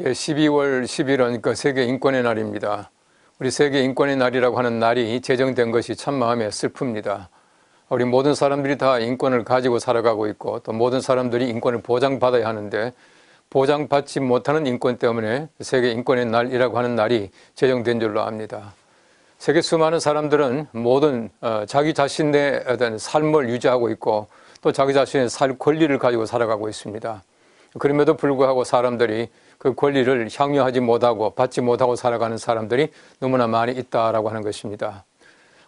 예, 12월 10일은 그 세계 인권의 날입니다. 우리 세계 인권의 날이라고 하는 날이 제정된 것이 참 마음에 슬픕니다. 우리 모든 사람들이 다 인권을 가지고 살아가고 있고 또 모든 사람들이 인권을 보장받아야 하는데 보장받지 못하는 인권 때문에 세계 인권의 날이라고 하는 날이 제정된 줄로 압니다. 세계 수많은 사람들은 모든 어, 자기 자신의 삶을 유지하고 있고 또 자기 자신의 살 권리를 가지고 살아가고 있습니다. 그럼에도 불구하고 사람들이 그 권리를 향유하지 못하고 받지 못하고 살아가는 사람들이 너무나 많이 있다라고 하는 것입니다.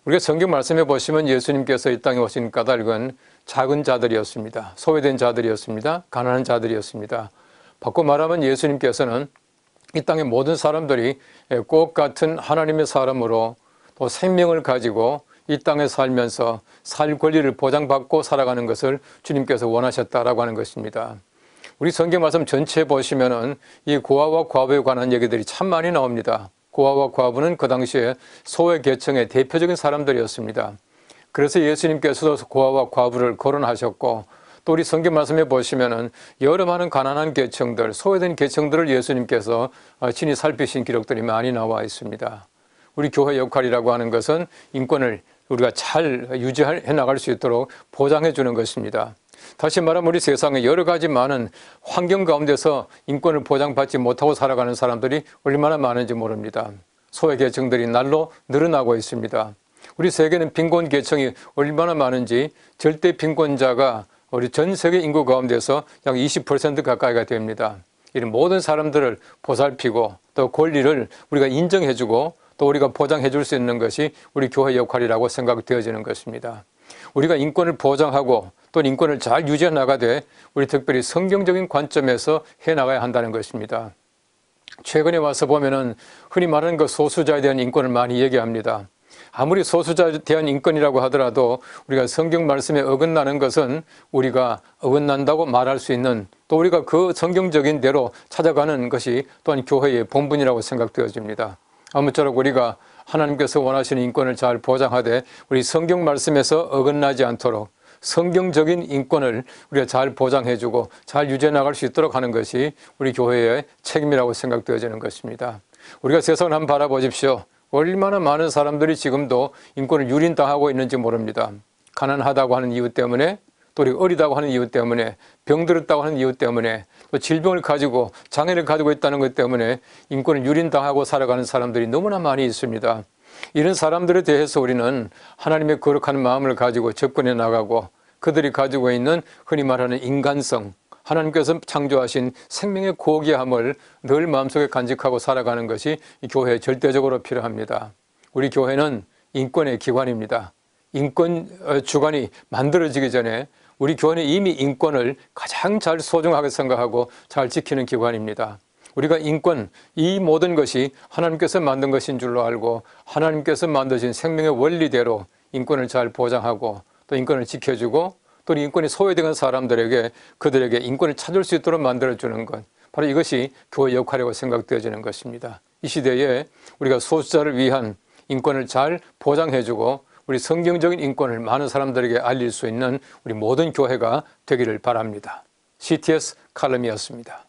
우리가 성경 말씀에 보시면 예수님께서 이 땅에 오신 까닭은 작은 자들이었습니다. 소외된 자들이었습니다. 가난한 자들이었습니다. 바꿔 말하면 예수님께서는 이 땅의 모든 사람들이 꼭 같은 하나님의 사람으로 또 생명을 가지고 이 땅에 살면서 살 권리를 보장받고 살아가는 것을 주님께서 원하셨다라고 하는 것입니다. 우리 성경 말씀 전체 보시면은 이 고아와 과부에 관한 얘기들이 참 많이 나옵니다. 고아와 과부는 그 당시에 소외 계층의 대표적인 사람들이었습니다. 그래서 예수님께서도 고아와 과부를 거론하셨고 또 우리 성경 말씀에 보시면은 여러 많은 가난한 계층들, 소외된 계층들을 예수님께서 어, 친히 살피신 기록들이 많이 나와 있습니다. 우리 교회 역할이라고 하는 것은 인권을 우리가 잘 유지해 나갈 수 있도록 보장해 주는 것입니다. 다시 말하면 우리 세상에 여러 가지 많은 환경 가운데서 인권을 보장받지 못하고 살아가는 사람들이 얼마나 많은지 모릅니다. 소외 계층들이 날로 늘어나고 있습니다. 우리 세계는 빈곤 계층이 얼마나 많은지 절대 빈곤자가 우리 전 세계 인구 가운데서 약 20% 가까이가 됩니다. 이런 모든 사람들을 보살피고 또 권리를 우리가 인정해주고 또 우리가 보장해 줄수 있는 것이 우리 교회 역할이라고 생각되어지는 것입니다. 우리가 인권을 보장하고 또 인권을 잘 유지해 나가되 우리 특별히 성경적인 관점에서 해나가야 한다는 것입니다. 최근에 와서 보면은 흔히 말하는 그 소수자에 대한 인권을 많이 얘기합니다. 아무리 소수자에 대한 인권이라고 하더라도 우리가 성경 말씀에 어긋나는 것은 우리가 어긋난다고 말할 수 있는 또 우리가 그 성경적인 대로 찾아가는 것이 또한 교회의 본분이라고 생각되어집니다. 아무쪼록 우리가 하나님께서 원하시는 인권을 잘 보장하되 우리 성경 말씀에서 어긋나지 않도록 성경적인 인권을 우리가 잘 보장해주고 잘 유지해 나갈 수 있도록 하는 것이 우리 교회의 책임이라고 생각되어지는 것입니다. 우리가 세상을 한번 바라보십시오. 얼마나 많은 사람들이 지금도 인권을 유린당하고 있는지 모릅니다. 가난하다고 하는 이유 때문에 또 우리가 어리다고 하는 이유 때문에 병들었다고 하는 이유 때문에 또 질병을 가지고 장애를 가지고 있다는 것 때문에 인권을 유린당하고 살아가는 사람들이 너무나 많이 있습니다. 이런 사람들에 대해서 우리는 하나님의 거룩한 마음을 가지고 접근해 나가고 그들이 가지고 있는 흔히 말하는 인간성 하나님께서 창조하신 생명의 고귀함을 늘 마음속에 간직하고 살아가는 것이 교회에 절대적으로 필요합니다. 우리 교회는 인권의 기관입니다. 인권 어, 주관이 만들어지기 전에 우리 교회는 이미 인권을 가장 잘 소중하게 생각하고 잘 지키는 기관입니다. 우리가 인권, 이 모든 것이 하나님께서 만든 것인 줄로 알고 하나님께서 만드신 생명의 원리대로 인권을 잘 보장하고 또 인권을 지켜주고 또 인권이 소외된 사람들에게 그들에게 인권을 찾을 수 있도록 만들어주는 것 바로 이것이 교회 역할이라고 생각되어지는 것입니다. 이 시대에 우리가 소수자를 위한 인권을 잘 보장해주고 우리 성경적인 인권을 많은 사람들에게 알릴 수 있는 우리 모든 교회가 되기를 바랍니다. CTS 칼럼이었습니다.